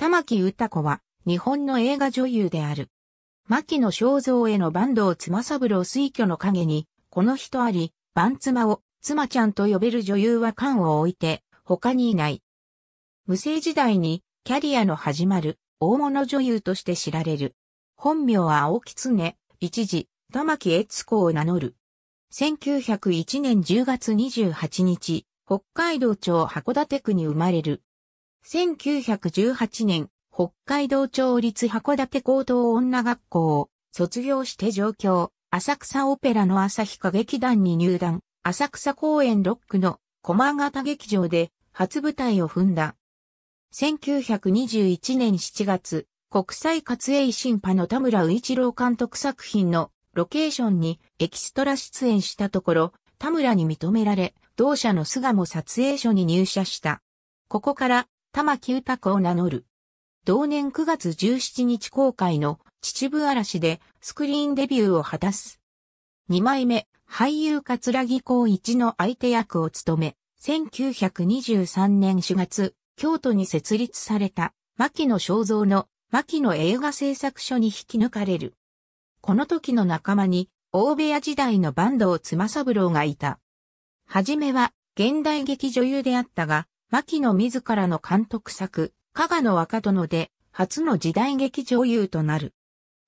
玉木歌子は日本の映画女優である。牧野正像への坂東妻三郎推挙の陰に、この人あり、番妻を妻ちゃんと呼べる女優は缶を置いて他にいない。無声時代にキャリアの始まる大物女優として知られる。本名は青木常、一時、玉木悦子を名乗る。1901年10月28日、北海道庁函館区に生まれる。1918年、北海道町立函館高等女学校を卒業して上京、浅草オペラの朝日歌劇団に入団、浅草公演ロックの駒形劇場で初舞台を踏んだ。1921年7月、国際活営審派の田村宇一郎監督作品のロケーションにエキストラ出演したところ、田村に認められ、同社の巣鴨撮影所に入社した。ここから玉木歌子を名乗る。同年9月17日公開の秩父嵐でスクリーンデビューを果たす。2枚目、俳優桂木光一の相手役を務め、1923年4月、京都に設立された、牧野正造の牧野映画製作所に引き抜かれる。この時の仲間に、大部屋時代の坂東妻三郎がいた。はじめは、現代劇女優であったが、牧野自らの監督作、加賀の若殿で、初の時代劇女優となる。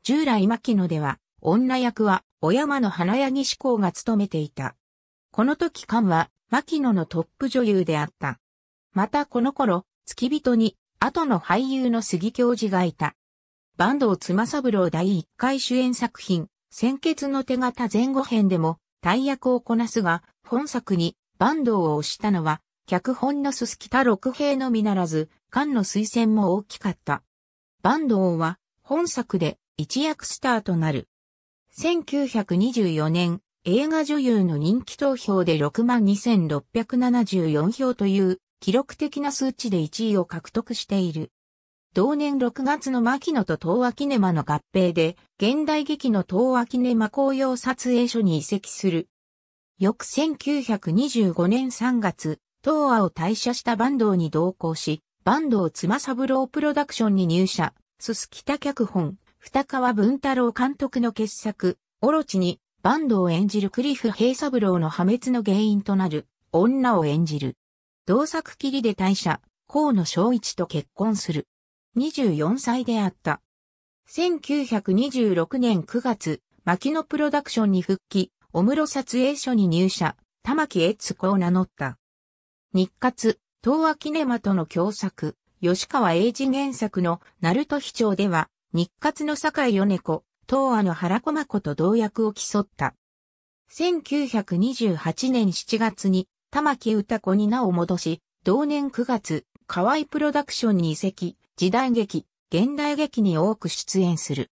従来牧野では、女役は、小山の花柳志向が務めていた。この時菅は、牧野のトップ女優であった。またこの頃、付き人に、後の俳優の杉教授がいた。坂東妻三郎第1回主演作品、先決の手形前後編でも、大役をこなすが、本作に、坂東を推したのは、脚本のすすきた六平のみならず、菅の推薦も大きかった。坂東は本作で一躍スターとなる。1924年、映画女優の人気投票で62,674票という記録的な数値で1位を獲得している。同年6月の牧野と東亜キネマの合併で、現代劇の東亜キネマ紅葉撮影所に移籍する。翌1925年3月、東亜を退社した坂東に同行し、坂東妻三郎プロダクションに入社、すすきた脚本、二川文太郎監督の傑作、オロチに、坂東を演じるクリフ平三郎の破滅の原因となる、女を演じる。同作切りで退社、河野昭一と結婚する。24歳であった。1926年9月、牧野プロダクションに復帰、小室撮影所に入社、玉木悦子を名乗った。日活、東亜キネマとの共作、吉川英治原作の鳴門秘長では、日活の坂井米子、東亜の原駒子と同役を競った。1928年7月に、玉木歌子に名を戻し、同年9月、河合プロダクションに移籍、時代劇、現代劇に多く出演する。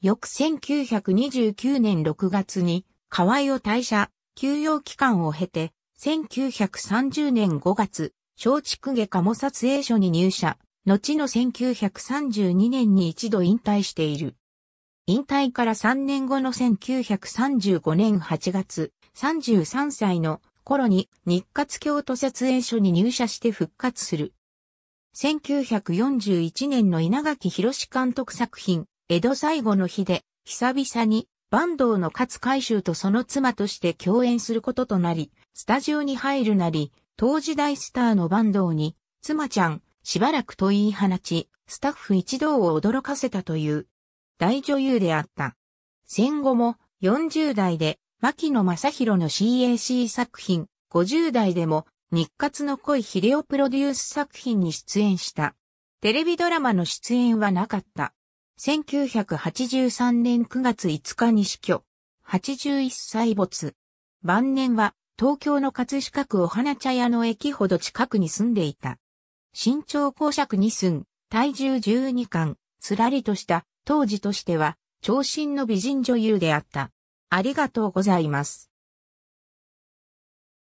翌1929年6月に、河合を退社、休養期間を経て、1930年5月、松竹下鴨撮影所に入社、後の1932年に一度引退している。引退から3年後の1935年8月、33歳の頃に日活京都撮影所に入社して復活する。1941年の稲垣博監督作品、江戸最後の日で、久々に坂東の勝海舟とその妻として共演することとなり、スタジオに入るなり、当時大スターの坂東に、妻ちゃん、しばらくと言い放ち、スタッフ一同を驚かせたという、大女優であった。戦後も、40代で、牧野正宏の CAC 作品、50代でも、日活の恋秀夫プロデュース作品に出演した。テレビドラマの出演はなかった。1983年9月5日に死去。81歳没。晩年は東京の葛飾区お花茶屋の駅ほど近くに住んでいた。身長公爵に寸、体重12巻、つらりとした、当時としては、長身の美人女優であった。ありがとうございます。